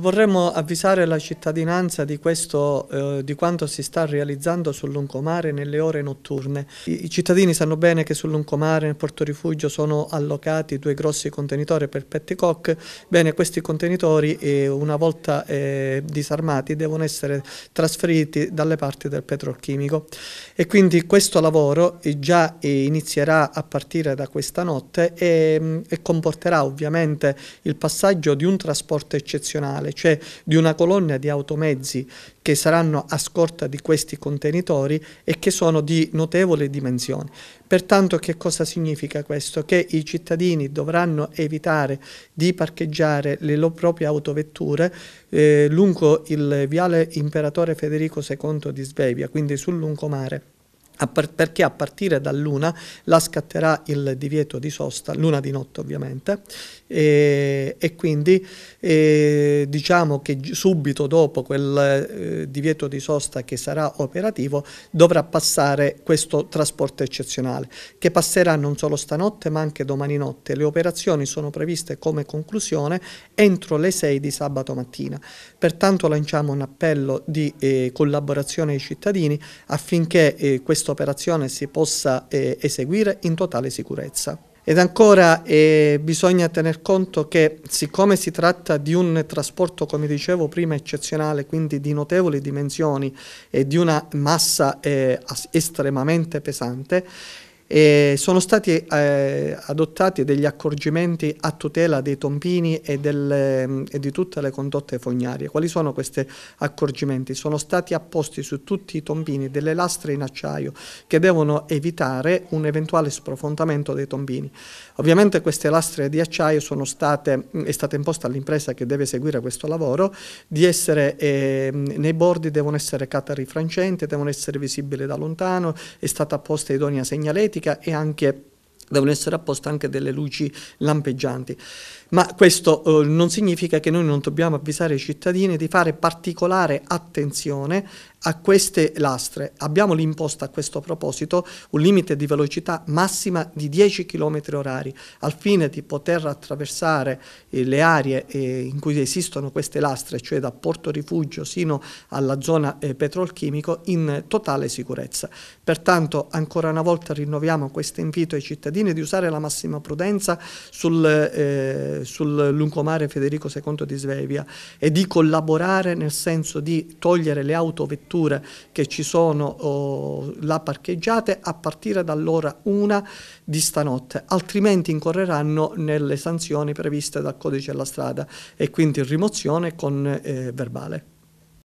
Vorremmo avvisare la cittadinanza di, questo, eh, di, quanto si sta realizzando sul lungomare nelle ore notturne. I, I, cittadini sanno bene che sul lungomare, nel porto rifugio sono allocati due grossi contenitori per petticock. Bene, questi contenitori, eh, una volta eh, disarmati, devono essere trasferiti dalle parti del petrolchimico. E quindi questo lavoro eh, già eh, inizierà a partire da questa notte e, ehm, e comporterà ovviamente il passaggio di un trasporto eccezionale totale, cioè di una colonna di automezzi che saranno a scorta di questi contenitori e che sono di notevole dimensioni. Pertanto che cosa significa questo? Che i cittadini dovranno evitare di parcheggiare le loro proprie autovetture eh, lungo il viale Imperatore Federico II di Svevia, quindi sul lungomare perché a partire da luna la scatterà il divieto di sosta, l'una di notte ovviamente, e, e quindi e, diciamo che subito dopo quel eh, divieto di sosta che sarà operativo dovrà passare questo trasporto eccezionale, che passerà non solo stanotte ma anche domani notte. Le operazioni sono previste come conclusione entro le 6 di sabato mattina, pertanto lanciamo un appello di eh, collaborazione ai cittadini affinché eh, questo questa operazione si possa eh, eseguire in totale sicurezza. Ed ancora eh, bisogna tener conto che siccome si tratta di un trasporto, come dicevo prima, eccezionale, quindi di notevoli dimensioni e di una massa eh, estremamente pesante, e sono stati eh, adottati degli accorgimenti a tutela dei tombini e, delle, e, di tutte le condotte fognarie. Quali sono questi accorgimenti? Sono stati apposti su tutti i tombini delle lastre in acciaio che devono evitare un eventuale sprofondamento dei tombini. Ovviamente queste lastre di acciaio sono state, mm, è stata imposta all'impresa che deve seguire questo lavoro di essere eh, nei bordi devono essere catarifrancenti, devono essere visibili da lontano, è stata apposta idonea segnaletica pratica e anche devono essere apposte anche delle luci lampeggianti. Ma questo eh, non significa che noi non dobbiamo avvisare i cittadini di fare particolare attenzione a queste lastre abbiamo l'imposta a questo proposito un limite di velocità massima di 10 km orari al fine di poter attraversare eh, le aree eh, in cui esistono queste lastre, cioè da Porto Rifugio sino alla zona eh, petrolchimico in totale sicurezza. Pertanto ancora una volta rinnoviamo questo invito ai cittadini di usare la massima prudenza sul, eh, sul lungomare Federico II di Svevia e di collaborare nel senso di togliere le auto vetture strutture che ci sono oh, là parcheggiate a partire dall'ora 1 di stanotte, altrimenti incorreranno nelle sanzioni previste dal codice della strada e quindi rimozione con eh, verbale.